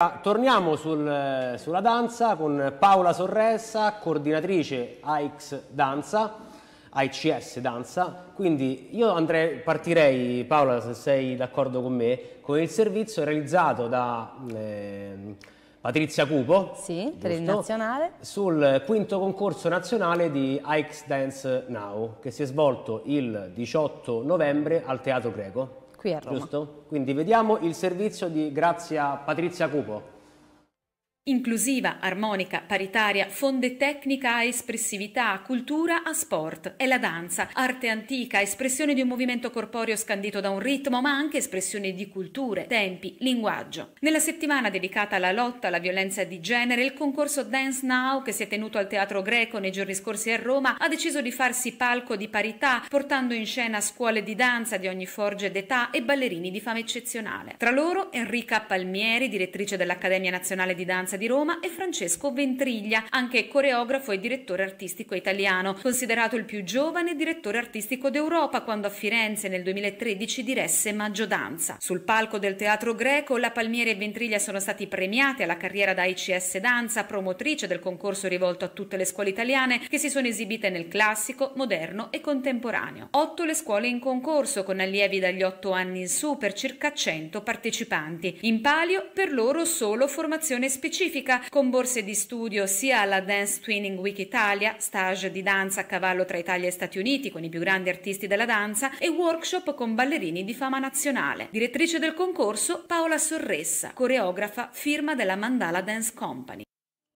Ah, torniamo sul, sulla danza con Paola Sorressa, coordinatrice AX Danza, AICS Danza. Quindi io andrei, partirei, Paola, se sei d'accordo con me, con il servizio realizzato da eh, Patrizia Cupo. Sì, per il nazionale. Sul quinto concorso nazionale di AX Dance Now, che si è svolto il 18 novembre al Teatro Greco qui a Roma. Giusto? Quindi vediamo il servizio di Grazia Patrizia Cupo. Inclusiva, armonica, paritaria, fonde tecnica a espressività, cultura a sport. È la danza, arte antica, espressione di un movimento corporeo scandito da un ritmo, ma anche espressione di culture, tempi, linguaggio. Nella settimana dedicata alla lotta alla violenza di genere, il concorso Dance Now, che si è tenuto al Teatro Greco nei giorni scorsi a Roma, ha deciso di farsi palco di parità, portando in scena scuole di danza di ogni forge d'età e ballerini di fama eccezionale. Tra loro Enrica Palmieri, direttrice dell'Accademia Nazionale di Danza di Roma, e Francesco Ventriglia, anche coreografo e direttore artistico italiano, considerato il più giovane direttore artistico d'Europa quando a Firenze nel 2013 diresse Maggio Danza. Sul palco del Teatro Greco, la Palmiere e Ventriglia sono stati premiati alla carriera da ICS Danza, promotrice del concorso rivolto a tutte le scuole italiane che si sono esibite nel classico, moderno e contemporaneo. Otto le scuole in concorso con allievi dagli 8 anni in su per circa 100 partecipanti. In palio per loro solo formazione specifica specifica con borse di studio sia alla Dance Twinning Week Italia, stage di danza a cavallo tra Italia e Stati Uniti con i più grandi artisti della danza e workshop con ballerini di fama nazionale. Direttrice del concorso Paola Sorressa, coreografa firma della Mandala Dance Company.